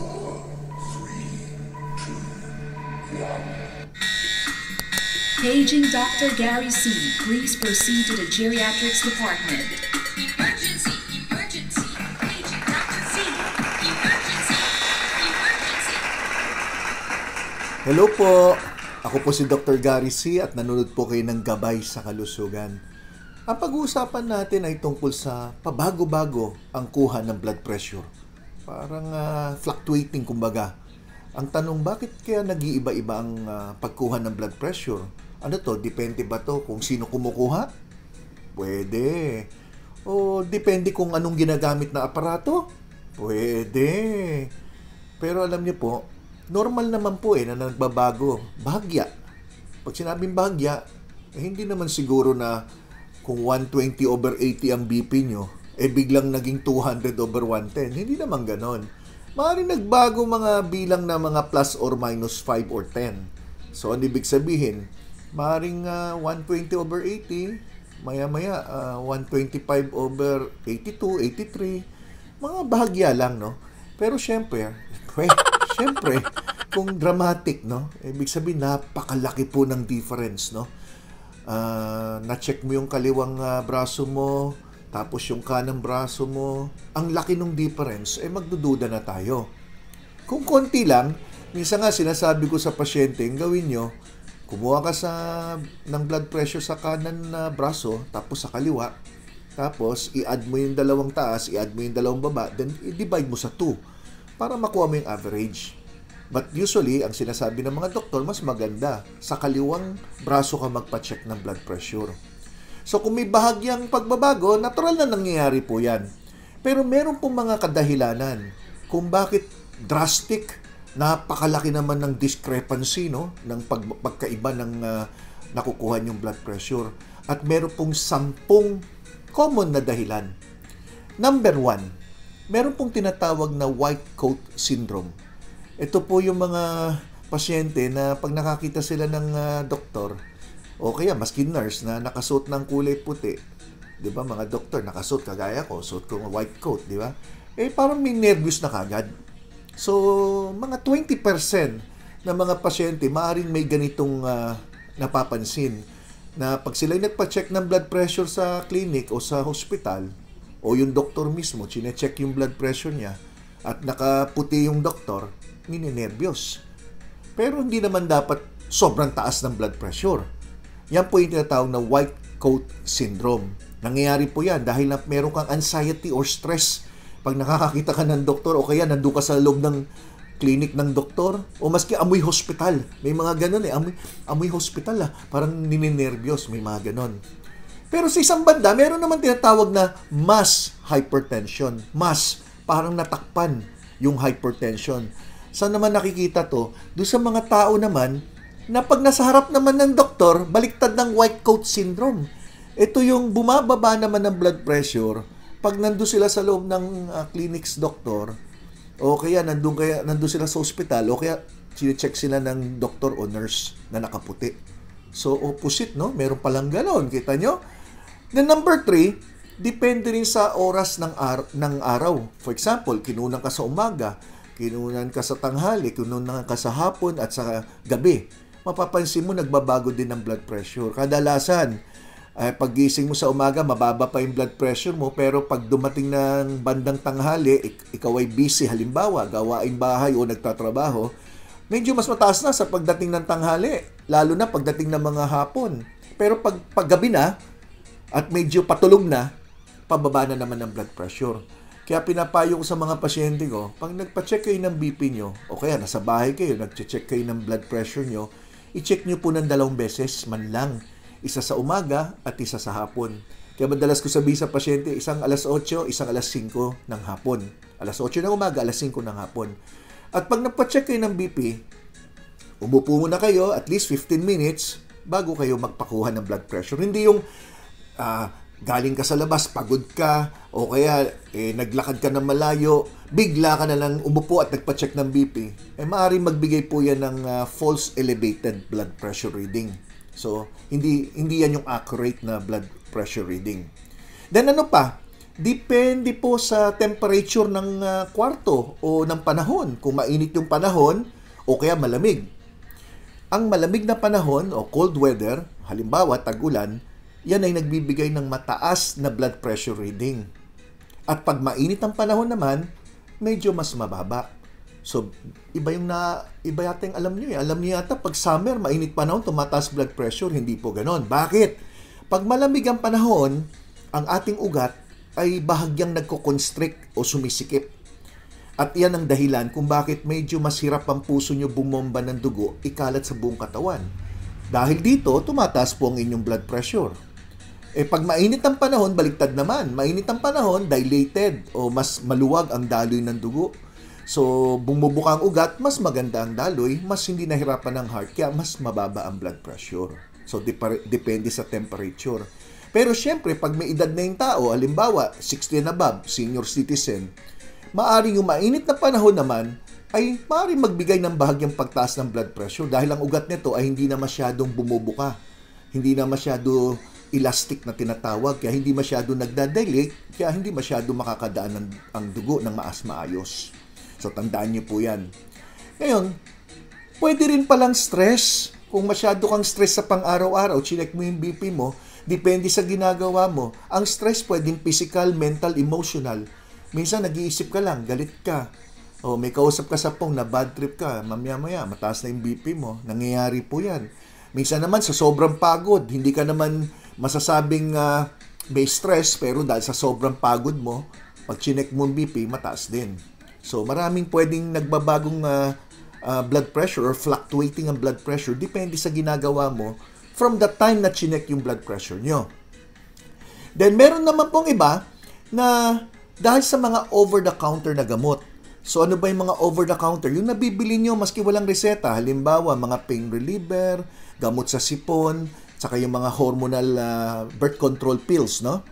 Four, Paging Dr. Gary C. Please proceed to the geriatrics department. Emergency, emergency. Paging Dr. C. Emergency, emergency. Hello po. Ako po si Dr. Gary C. at nanonood po kayo ng Gabay sa Kalusugan. Ang pag-uusapan natin ay tungkol sa pabago-bago ang kuha ng blood pressure parang uh, fluctuating kumbaga. Ang tanong, bakit kaya nag-iiba-iba ang uh, pagkuha ng blood pressure? Ano to, depende ba to kung sino kumukuha? Pwede. O depende kung anong ginagamit na aparato? Pwede. Pero alam niyo po, normal naman po eh na nagbabago. Bahagya. Pag sinabing bahagya, eh, hindi naman siguro na kung 120 over 80 ang BP nyo, eh biglang naging 200 over 110. Hindi naman ganon. Maaaring nagbago mga bilang na mga plus or minus 5 or 10. So, ang ibig sabihin, maaaring uh, ah, 120 over 80, maya-maya uh, ah, 125 over 82, 83, mga bahagya lang, no? Pero syempre, eh, syempre, kung dramatic, no? Ibig sabihin, napakalaki po ng difference, no? Uh, na-check mo yung kaliwang uh, braso mo, tapos yung kanang braso mo, ang laki ng difference, eh magdududa na tayo. Kung konti lang, minsan nga sinasabi ko sa pasyente, ang gawin nyo, kumuha ka sa, ng blood pressure sa kanan na braso, tapos sa kaliwa, tapos i-add mo yung dalawang taas, i-add mo yung dalawang baba, then i-divide mo sa 2 para makuha mo yung average. But usually, ang sinasabi ng mga doktor, mas maganda. Sa kaliwang braso ka magpa-check ng blood pressure. So kung may bahagyang pagbabago, natural na nangyayari po yan. Pero meron pong mga kadahilanan kung bakit drastic, napakalaki naman ng discrepancy no, ng pag, pagkaiba ng uh, nakukuha yung blood pressure. At meron pong sampung common na dahilan. Number one, meron pong tinatawag na white coat syndrome. Ito po yung mga pasyente na pag nakakita sila ng uh, doktor, o kaya maski nurse na nakasuot ng kulay puti, 'di ba mga doktor nakasuot kagaya ko, suot ko white coat, 'di ba? Eh parang may nervous na kagad. So mga 20% ng mga pasyente maaring may ganitong uh, napapansin na pag sila nagpa-check ng blood pressure sa clinic o sa hospital o yung doktor mismo chine-check yung blood pressure niya at nakaputi yung doktor, ninenervyos. Pero hindi naman dapat sobrang taas ng blood pressure yan po yung tinatawag na white coat syndrome. Nangyayari po yan dahil na meron kang anxiety or stress pag nakakakita ka ng doktor o kaya nandun ka sa loob ng clinic ng doktor o maski amoy hospital. May mga ganun eh, amoy, amoy hospital ah. Parang nininervyos, may mga ganun. Pero sa isang banda, meron naman tinatawag na mass hypertension. Mass, parang natakpan yung hypertension. Saan naman nakikita to? Doon sa mga tao naman na pag nasa harap naman ng doktor, baliktad ng white coat syndrome. Ito yung bumababa naman ng blood pressure pag nando sila sa loob ng uh, clinics doktor o kaya nandun, kaya nandun sila sa ospital o kaya sine sila ng doktor o nurse na nakaputi. So opposite, no? Meron palang ganon. Kita nyo? Then number three, depende rin sa oras ng, ar- ng araw. For example, kinunan ka sa umaga, kinunan ka sa tanghali, kinunan ka sa hapon at sa gabi mapapansin mo nagbabago din ang blood pressure. Kadalasan, eh, paggising mo sa umaga, mababa pa yung blood pressure mo, pero pag dumating ng bandang tanghali, ik- ikaw ay busy halimbawa, gawain bahay o nagtatrabaho, medyo mas mataas na sa pagdating ng tanghali, lalo na pagdating ng mga hapon. Pero pag paggabi na, at medyo patulog na, pababa na naman ang blood pressure. Kaya pinapayo ko sa mga pasyente ko, pag nagpa-check kayo ng BP nyo, o kaya nasa bahay kayo, nagche-check kayo ng blood pressure nyo, i-check nyo po ng dalawang beses man lang. Isa sa umaga at isa sa hapon. Kaya madalas ko sabihin sa pasyente, isang alas 8, isang alas 5 ng hapon. Alas 8 ng umaga, alas 5 ng hapon. At pag napacheck kayo ng BP, umupo muna kayo at least 15 minutes bago kayo magpakuha ng blood pressure. Hindi yung uh, galing ka sa labas, pagod ka, o kaya eh, naglakad ka ng malayo, bigla ka na lang umupo at nagpa-check ng BP, eh maaari magbigay po yan ng uh, false elevated blood pressure reading. So, hindi, hindi yan yung accurate na blood pressure reading. Then ano pa? Depende po sa temperature ng uh, kwarto o ng panahon. Kung mainit yung panahon o kaya malamig. Ang malamig na panahon o cold weather, halimbawa tag-ulan, yan ay nagbibigay ng mataas na blood pressure reading. At pag mainit ang panahon naman, medyo mas mababa. So, iba yung na, iba yata yung alam niyo eh. Alam niyo yata, pag summer, mainit panahon, tumataas blood pressure, hindi po ganon. Bakit? Pag malamig ang panahon, ang ating ugat ay bahagyang nagko-constrict o sumisikip. At iyan ang dahilan kung bakit medyo mas hirap ang puso nyo bumomba ng dugo ikalat sa buong katawan. Dahil dito, tumataas po ang inyong blood pressure. Eh pag mainit ang panahon, baligtad naman. Mainit ang panahon, dilated o mas maluwag ang daloy ng dugo. So, bumubuka ang ugat, mas maganda ang daloy, mas hindi nahirapan ang heart, kaya mas mababa ang blood pressure. So, dep- depende sa temperature. Pero syempre, pag may edad na yung tao, alimbawa, 60 and above, senior citizen, maaring yung mainit na panahon naman, ay maaring magbigay ng bahagyang pagtaas ng blood pressure dahil ang ugat nito ay hindi na masyadong bumubuka. Hindi na masyado elastic na tinatawag kaya hindi masyado nagdadilate kaya hindi masyado makakadaan ang, ang dugo ng maas maayos. So tandaan niyo po 'yan. Ngayon, pwede rin palang stress. Kung masyado kang stress sa pang-araw-araw, chinek mo yung BP mo, depende sa ginagawa mo. Ang stress pwedeng physical, mental, emotional. Minsan nag-iisip ka lang, galit ka. O oh, may kausap ka sa pong na bad trip ka, mamaya-maya, mataas na yung BP mo. Nangyayari po yan. Minsan naman sa sobrang pagod, hindi ka naman masasabing uh, may stress pero dahil sa sobrang pagod mo, pag chinek mo BP, mataas din. So maraming pwedeng nagbabagong uh, uh, blood pressure or fluctuating ang blood pressure depende sa ginagawa mo from the time na chinek yung blood pressure nyo. Then meron naman pong iba na dahil sa mga over-the-counter na gamot. So ano ba yung mga over-the-counter? Yung nabibili nyo maski walang reseta, halimbawa mga pain reliever, gamot sa sipon, Tsaka yung mga hormonal uh, birth control pills, no?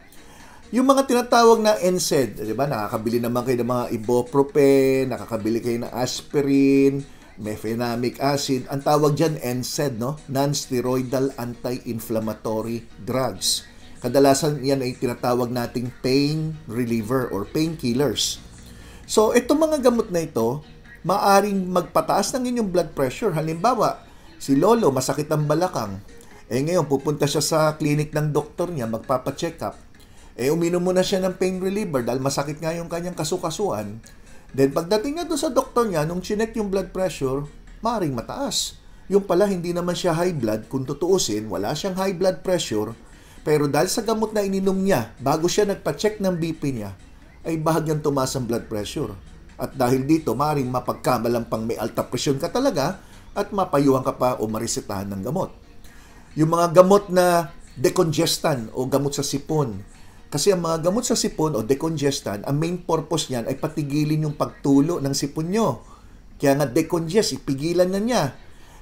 Yung mga tinatawag na NSAID, di ba? Nakakabili naman kayo ng mga ibuprofen, nakakabili kayo ng aspirin, mefenamic acid. Ang tawag dyan, NSAID, no? Non-steroidal anti-inflammatory drugs. Kadalasan yan ay tinatawag nating pain reliever or painkillers. So, itong mga gamot na ito, maaring magpataas ng inyong blood pressure. Halimbawa, si Lolo, masakit ang balakang eh ngayon, pupunta siya sa clinic ng doktor niya, magpapacheck up. Eh uminom muna siya ng pain reliever dahil masakit nga yung kanyang kasukasuan. Then pagdating niya doon sa doktor niya, nung chinek yung blood pressure, maring mataas. Yung pala hindi naman siya high blood, kung tutuusin, wala siyang high blood pressure, pero dahil sa gamot na ininom niya, bago siya nagpa-check ng BP niya, ay bahagyang tumaas ang blood pressure. At dahil dito, maring mapagkamalang pang may alta presyon ka talaga at mapayuhan ka pa o marisitahan ng gamot. Yung mga gamot na decongestant o gamot sa sipon. Kasi ang mga gamot sa sipon o decongestant, ang main purpose niyan ay patigilin yung pagtulo ng sipon nyo. Kaya nga decongest, ipigilan na niya.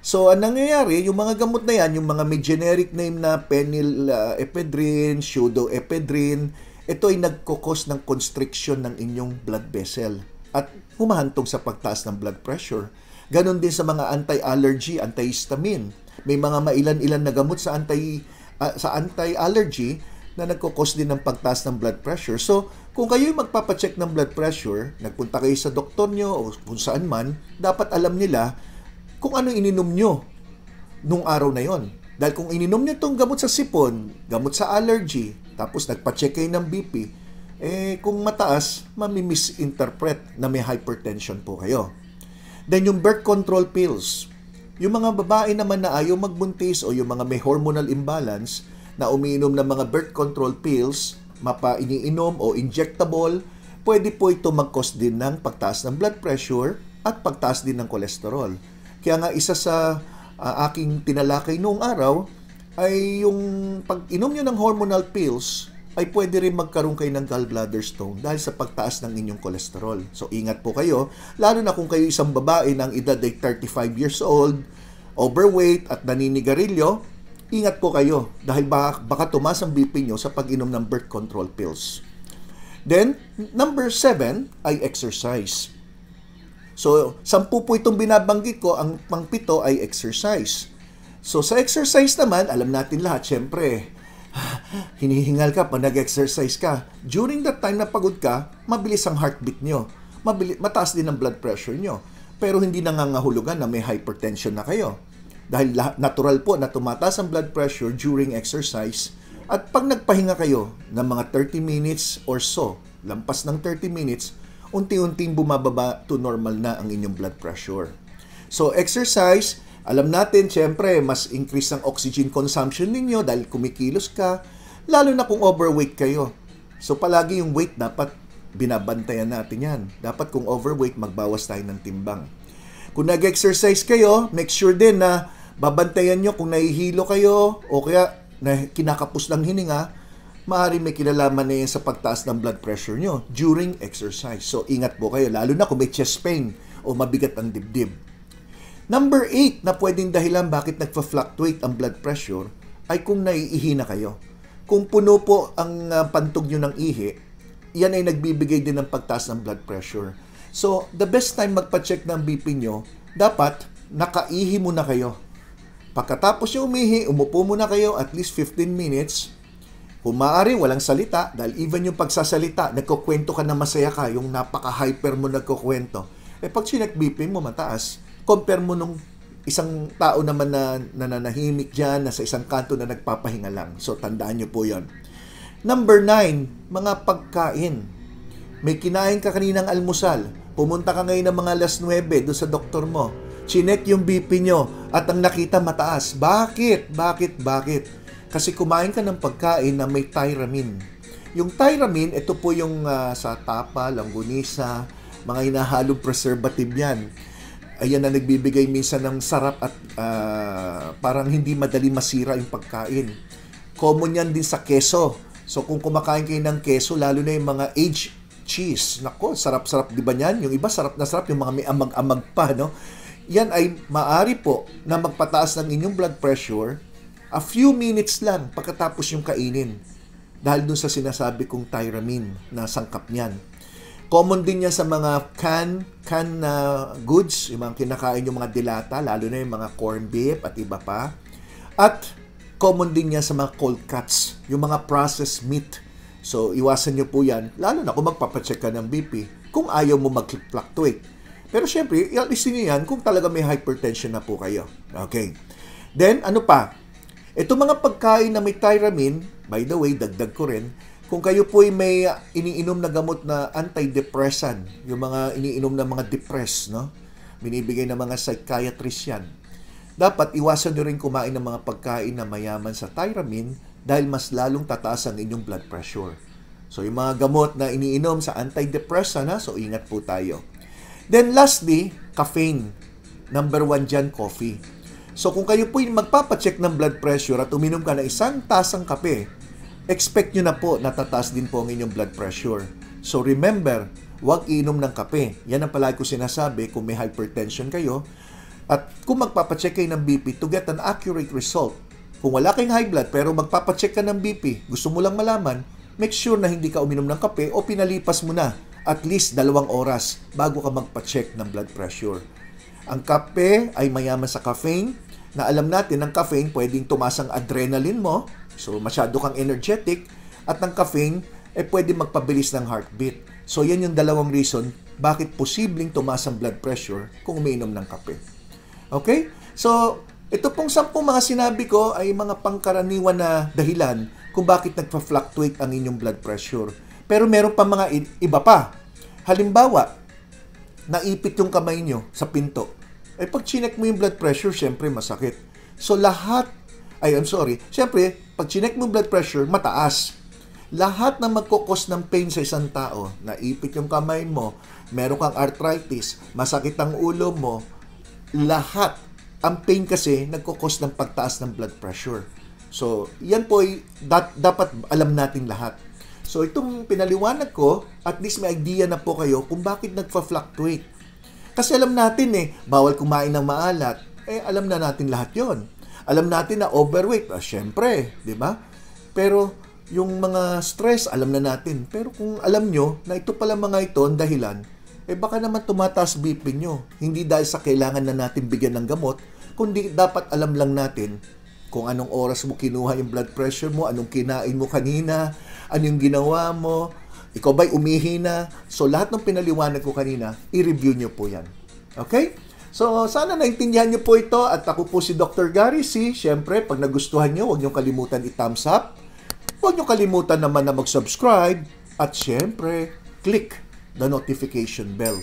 So, ang nangyayari, yung mga gamot na yan, yung mga may generic name na penyl uh, ephedrine, pseudoephedrine, ito ay nagkukos ng constriction ng inyong blood vessel at humahantong sa pagtaas ng blood pressure. Ganon din sa mga anti-allergy, antihistamine may mga mailan-ilan na gamot sa anti uh, ah, sa anti-allergy na nagko-cause din ng pagtaas ng blood pressure. So, kung kayo magpapacheck ng blood pressure, nagpunta kayo sa doktor nyo o kung saan man, dapat alam nila kung ano ininom nyo nung araw na yon. Dahil kung ininom nyo itong gamot sa sipon, gamot sa allergy, tapos nagpacheck kayo ng BP, eh kung mataas, mamimisinterpret na may hypertension po kayo. Then yung birth control pills, yung mga babae naman na ayaw magbuntis o yung mga may hormonal imbalance na umiinom ng mga birth control pills, mapa iniinom o injectable, pwede po ito mag-cause din ng pagtaas ng blood pressure at pagtaas din ng kolesterol. Kaya nga isa sa uh, aking tinalakay noong araw ay yung pag-inom nyo ng hormonal pills, ay pwede rin magkaroon kayo ng gallbladder stone dahil sa pagtaas ng inyong kolesterol. So ingat po kayo, lalo na kung kayo isang babae ng edad ay 35 years old, overweight at naninigarilyo, ingat po kayo dahil baka, baka tumas ang BP nyo sa pag-inom ng birth control pills. Then, number 7 ay exercise. So, sampu po itong binabanggit ko, ang pangpito ay exercise. So, sa exercise naman, alam natin lahat, syempre, Hinihingal ka pag nag-exercise ka. During that time na pagod ka, mabilis ang heartbeat nyo. Mabili, mataas din ang blood pressure nyo. Pero hindi nangangahulugan na may hypertension na kayo. Dahil natural po na tumataas ang blood pressure during exercise. At pag nagpahinga kayo ng mga 30 minutes or so, lampas ng 30 minutes, unti-unting bumababa to normal na ang inyong blood pressure. So exercise, alam natin, syempre, mas increase ng oxygen consumption ninyo dahil kumikilos ka, lalo na kung overweight kayo. So palagi yung weight dapat binabantayan natin yan. Dapat kung overweight, magbawas tayo ng timbang. Kung nag-exercise kayo, make sure din na babantayan nyo kung nahihilo kayo o kaya na kinakapos lang hininga, maaari may kinalaman na yan sa pagtaas ng blood pressure nyo during exercise. So, ingat po kayo, lalo na kung may chest pain o mabigat ang dibdib. Number 8 na pwedeng dahilan bakit nagfa-fluctuate ang blood pressure ay kung naiihi na kayo. Kung puno po ang uh, pantog nyo ng ihi, yan ay nagbibigay din ng pagtaas ng blood pressure. So, the best time magpa-check ng BP nyo, dapat nakaihi muna kayo. Pagkatapos nyo umihi, umupo muna kayo at least 15 minutes. Kung maaari, walang salita dahil even yung pagsasalita, nagkukwento ka na masaya ka, yung napaka-hyper mo nagkukwento. Eh pag sinek BP mo mataas, compare mo nung isang tao naman na nananahimik dyan, nasa isang kanto na nagpapahinga lang. So, tandaan nyo po yon. Number nine, mga pagkain. May kinain ka kaninang almusal. Pumunta ka ngayon ng mga alas 9 doon sa doktor mo. Chinek yung BP nyo at ang nakita mataas. Bakit? Bakit? Bakit? Kasi kumain ka ng pagkain na may tyramine. Yung tyramine, ito po yung uh, sa tapa, langgunisa, mga hinahalong preservative yan ayan na nagbibigay minsan ng sarap at uh, parang hindi madali masira yung pagkain. Common yan din sa keso. So kung kumakain kayo ng keso, lalo na yung mga aged cheese. Nako, sarap-sarap di ba niyan? Yung iba sarap na sarap, yung mga may amag-amag pa, no? Yan ay maari po na magpataas ng inyong blood pressure a few minutes lang pagkatapos yung kainin dahil dun sa sinasabi kong tyramine na sangkap niyan. Common din yan sa mga can, can na uh, goods, yung mga kinakain yung mga dilata, lalo na yung mga corn beef at iba pa. At common din yan sa mga cold cuts, yung mga processed meat. So, iwasan nyo po yan, lalo na kung magpapacheck ka ng BP, kung ayaw mo mag-fluctuate. Pero syempre, i-listin nyo yan kung talaga may hypertension na po kayo. Okay. Then, ano pa? Ito mga pagkain na may tyramine, by the way, dagdag ko rin, kung kayo po ay may iniinom na gamot na antidepressant, yung mga iniinom ng mga depressed, no? binibigay ng mga psychiatrist yan. Dapat iwasan nyo rin kumain ng mga pagkain na mayaman sa tyramine dahil mas lalong tataas ang inyong blood pressure. So yung mga gamot na iniinom sa antidepressant, ha? so ingat po tayo. Then lastly, caffeine. Number one dyan, coffee. So kung kayo po yung magpapacheck ng blood pressure at uminom ka ng isang tasang kape, expect nyo na po natataas din po ang inyong blood pressure. So remember, huwag inom ng kape. Yan ang palagi ko sinasabi kung may hypertension kayo. At kung magpapacheck kayo ng BP to get an accurate result. Kung wala kayong high blood pero magpapacheck ka ng BP, gusto mo lang malaman, make sure na hindi ka uminom ng kape o pinalipas mo na at least dalawang oras bago ka magpacheck ng blood pressure. Ang kape ay mayaman sa caffeine na alam natin ang caffeine pwedeng tumasang adrenaline mo So, masyado kang energetic at ng caffeine, eh pwede magpabilis ng heartbeat. So, yan yung dalawang reason bakit posibleng tumaas ang blood pressure kung umiinom ng kape. Okay? So, ito pong sampung mga sinabi ko ay mga pangkaraniwan na dahilan kung bakit nagpa-fluctuate ang inyong blood pressure. Pero meron pa mga iba pa. Halimbawa, naipit yung kamay nyo sa pinto. Eh pag chinek mo yung blood pressure, syempre masakit. So lahat ay I'm sorry, syempre, pag chinek mo blood pressure, mataas. Lahat na magkukos ng pain sa isang tao, naipit yung kamay mo, meron kang arthritis, masakit ang ulo mo, lahat. Ang pain kasi nagkukos ng pagtaas ng blood pressure. So, yan po ay dat, dapat alam natin lahat. So, itong pinaliwanag ko, at least may idea na po kayo kung bakit nagfa-fluctuate. Kasi alam natin eh, bawal kumain ng maalat. Eh, alam na natin lahat yon alam natin na overweight, ah, syempre, di ba? Pero yung mga stress, alam na natin. Pero kung alam nyo na ito pala mga ito ang dahilan, eh baka naman tumataas BP nyo. Hindi dahil sa kailangan na natin bigyan ng gamot, kundi dapat alam lang natin kung anong oras mo kinuha yung blood pressure mo, anong kinain mo kanina, anong ginawa mo, ikaw ba'y umihi na? So lahat ng pinaliwanag ko kanina, i-review nyo po yan. Okay? So, sana naintindihan nyo po ito at ako po si Dr. Gary C. Siyempre, pag nagustuhan nyo, huwag nyo kalimutan i-thumbs up. Huwag nyo kalimutan naman na mag-subscribe at siyempre, click the notification bell.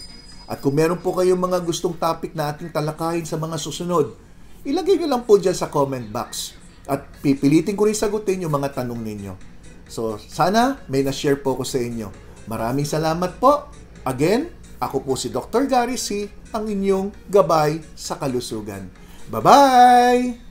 At kung meron po kayong mga gustong topic na ating talakayin sa mga susunod, ilagay nyo lang po dyan sa comment box. At pipilitin ko rin sagutin yung mga tanong ninyo. So, sana may na-share po ko sa inyo. Maraming salamat po. Again, ako po si Dr. Gary C ang inyong gabay sa kalusugan. Bye-bye!